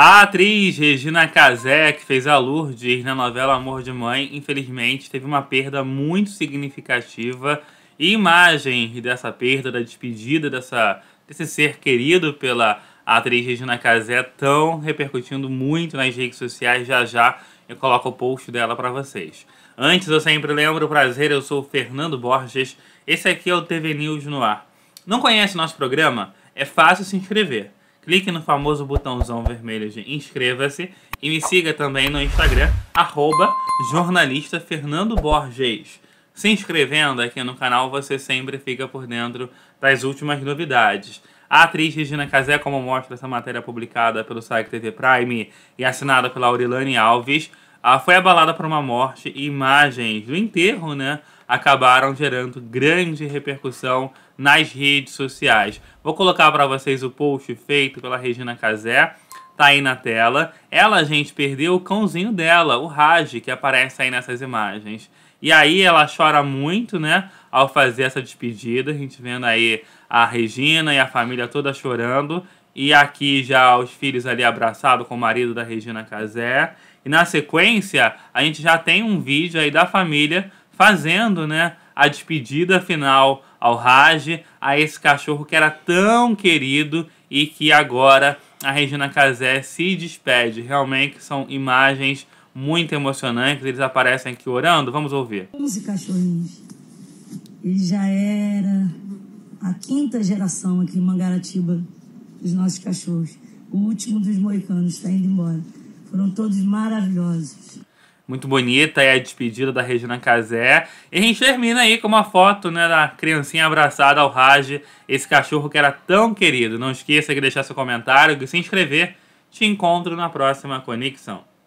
A atriz Regina Casé, que fez a Lourdes na novela Amor de Mãe, infelizmente teve uma perda muito significativa. E imagem dessa perda, da despedida dessa, desse ser querido pela atriz Regina Casé, tão repercutindo muito nas redes sociais. Já já eu coloco o post dela para vocês. Antes, eu sempre lembro, prazer, eu sou o Fernando Borges. Esse aqui é o TV News no ar. Não conhece nosso programa? É fácil se inscrever clique no famoso botãozão vermelho de inscreva-se e me siga também no Instagram, arroba jornalista Fernando Borges. Se inscrevendo aqui no canal, você sempre fica por dentro das últimas novidades. A atriz Regina Casé, como mostra essa matéria publicada pelo site TV Prime e assinada pela Aurilane Alves, ah, foi abalada por uma morte e imagens do enterro, né? acabaram gerando grande repercussão nas redes sociais. Vou colocar para vocês o post feito pela Regina Casé, tá aí na tela. Ela, gente, perdeu o cãozinho dela, o Raj, que aparece aí nessas imagens. E aí ela chora muito, né, ao fazer essa despedida. A gente vendo aí a Regina e a família toda chorando. E aqui já os filhos ali abraçados com o marido da Regina Casé. E na sequência, a gente já tem um vídeo aí da família fazendo, né, a despedida final ao Raj, a esse cachorro que era tão querido e que agora a Regina Casé se despede. Realmente são imagens muito emocionantes, eles aparecem aqui orando, vamos ouvir. 11 cachorrinhos. Ele já era a quinta geração aqui em Mangaratiba dos nossos cachorros. O último dos moicanos está indo embora. Foram todos maravilhosos muito bonita é a despedida da Regina Casé. E a gente termina aí com uma foto né, da criancinha abraçada ao Raj, esse cachorro que era tão querido. Não esqueça de deixar seu comentário e se inscrever. Te encontro na próxima conexão.